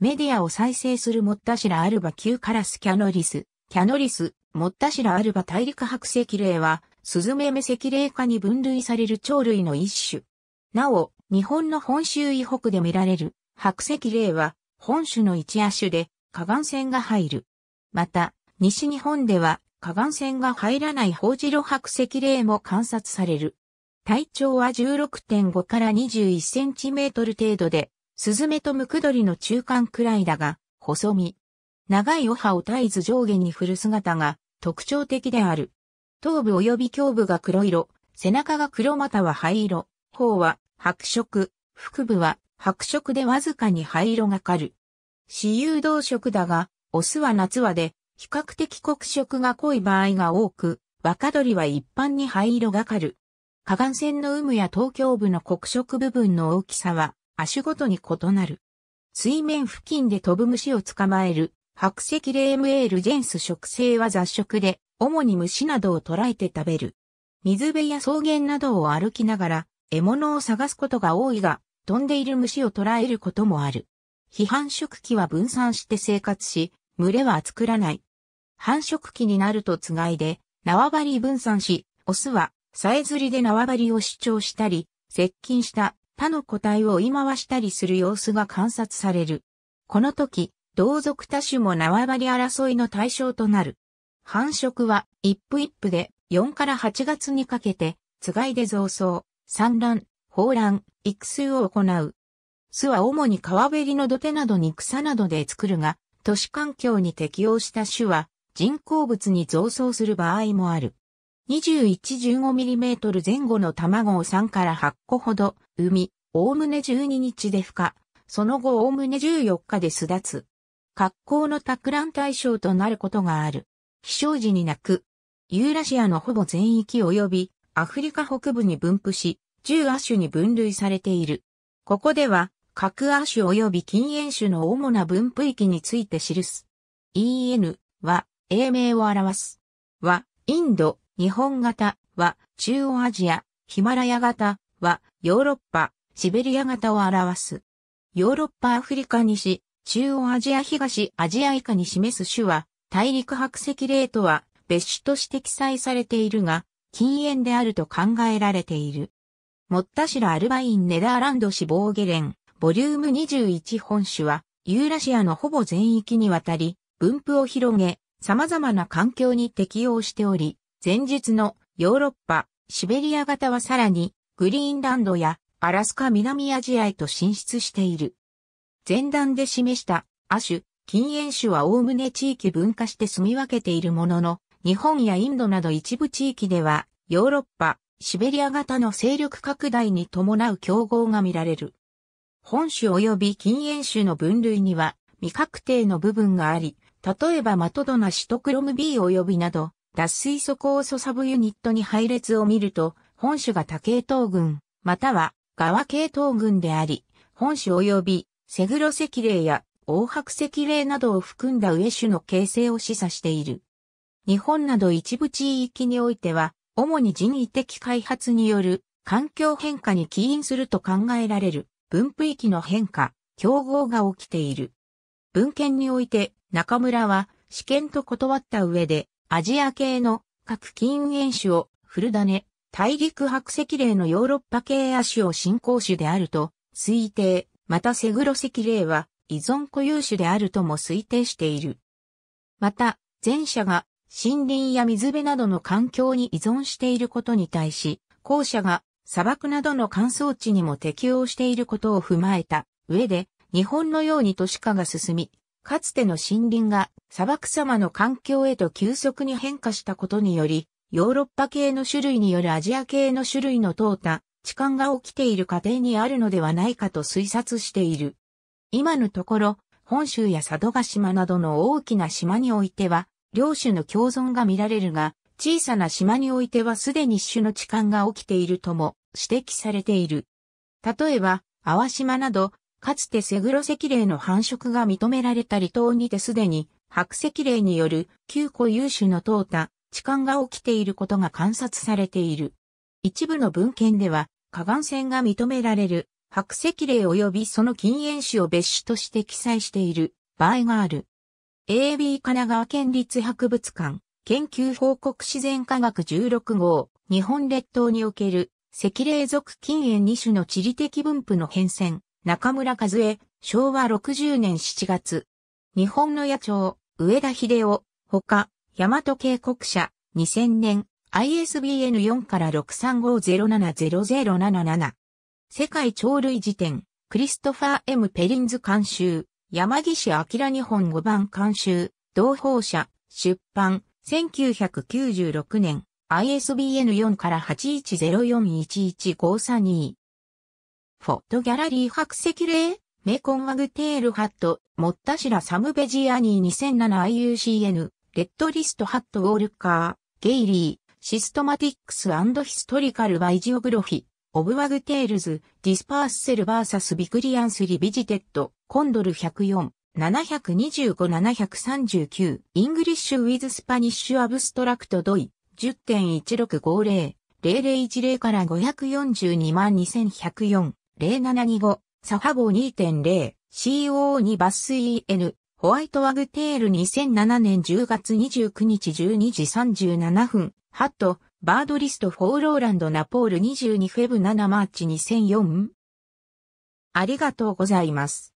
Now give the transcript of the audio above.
メディアを再生するモッタシラアルバ級カラスキャノリス、キャノリス、モッタシラアルバ大陸白石霊は、スズメメ石霊科に分類される鳥類の一種。なお、日本の本州以北で見られる白石霊は、本種の一亜種で、河岸線が入る。また、西日本では、河岸線が入らないホウジロ白石霊も観察される。体長は16.5から21センチメートル程度で、スズメとムクドリの中間くらいだが、細身。長いお歯を絶えず上下に振る姿が特徴的である。頭部及び胸部が黒色、背中が黒または灰色、頬は白色、腹部は白色でわずかに灰色がかる。私有動色だが、オスは夏はで、比較的黒色が濃い場合が多く、若鳥は一般に灰色がかる。河岸線の有無や東京部の黒色部分の大きさは、足ごとに異なる。水面付近で飛ぶ虫を捕まえる、白石レームエールジェンス植生は雑食で、主に虫などを捕らえて食べる。水辺や草原などを歩きながら、獲物を探すことが多いが、飛んでいる虫を捕らえることもある。非繁殖期は分散して生活し、群れは作らない。繁殖期になるとつがいで、縄張り分散し、オスは、さえずりで縄張りを主張したり、接近した他の個体を追い回したりする様子が観察される。この時、同族他種も縄張り争いの対象となる。繁殖は一夫一夫で4から8月にかけて、つがいで増層、産卵、放卵、育成を行う。巣は主に川べりの土手などに草などで作るが、都市環境に適応した種は人工物に増層する場合もある。21-15mm 前後の卵を3から8個ほど産み、おおむね12日で孵化、その後おおむね14日で巣立つ。格好の托卵対象となることがある。飛翔時に鳴く。ユーラシアのほぼ全域及びアフリカ北部に分布し、10亜種に分類されている。ここでは、各亜種及び禁煙種の主な分布域について記す。en は、英名を表す。は、インド、日本型は中央アジア、ヒマラヤ型はヨーロッパ、シベリア型を表す。ヨーロッパアフリカ西、中央アジア東アジア以下に示す種は、大陸白石霊とは別種として記載されているが、禁煙であると考えられている。モッタシラ・アルバイン・ネダーランドボーゲレン、ボリューム21本種は、ユーラシアのほぼ全域にわたり、分布を広げ、様々な環境に適応しており、前日のヨーロッパ、シベリア型はさらにグリーンランドやアラスカ南アジアへと進出している。前段で示した亜種、禁煙種は概ね地域分化して住み分けているものの、日本やインドなど一部地域ではヨーロッパ、シベリア型の勢力拡大に伴う競合が見られる。本種及び禁煙種の分類には未確定の部分があり、例えばマトドナシトクロム B 及びなど、脱水素酵素サブユニットに配列を見ると、本種が多系統群、または側系統群であり、本種及びセグロ石霊や黄白石霊などを含んだ上種の形成を示唆している。日本など一部地域においては、主に人為的開発による環境変化に起因すると考えられる分布域の変化、競合が起きている。文献において中村は試験と断った上でアジア系の各近煙種を古種、大陸白石霊のヨーロッパ系亜種を進行種であると推定、またセグロ石霊は依存固有種であるとも推定している。また、前者が森林や水辺などの環境に依存していることに対し、後者が砂漠などの乾燥地にも適応していることを踏まえた上で、日本のように都市化が進み、かつての森林が砂漠様の環境へと急速に変化したことにより、ヨーロッパ系の種類によるアジア系の種類の淘汰、痴漢が起きている過程にあるのではないかと推察している。今のところ、本州や佐渡島などの大きな島においては、両種の共存が見られるが、小さな島においてはすでに種の痴漢が起きているとも指摘されている。例えば、淡島などかつてセグロ石霊の繁殖が認められた離島にてすでに、白石霊による旧古有種の淘汰、痴漢が起きていることが観察されている。一部の文献では、河岸線が認められる白石霊及びその禁煙種を別種として記載している場合がある。AB 神奈川県立博物館研究報告自然科学16号日本列島における赤霊属禁煙2種の地理的分布の変遷中村和江、昭和60年7月。日本の野鳥、上田秀夫、ほか、大和警告者、2000年、ISBN4 から635070077。世界鳥類辞典、クリストファー・ M・ ペリンズ監修、山岸明日本5番監修、同胞社、出版、1996年、ISBN4 から810411532。フォットギャラリー白石霊メコンワグテールハット、モッタシラサムベジアニー 2007IUCN、レッドリストハットウォルカー、ゲイリー、シストマティックスヒストリカルバイジオグロフィ、オブワグテールズ、ディスパーセルバーサスビクリアンスリビジテッド、コンドル104、725-739、イングリッシュウィズスパニッシュアブストラクトドイ、10.1650、0010から542万2104、0725、サハボ号 2.0CO2 バス EN、ホワイトワグテール2007年10月29日12時37分、ハット、バードリストフォーローランドナポール22フェブ7マーチ2004ありがとうございます。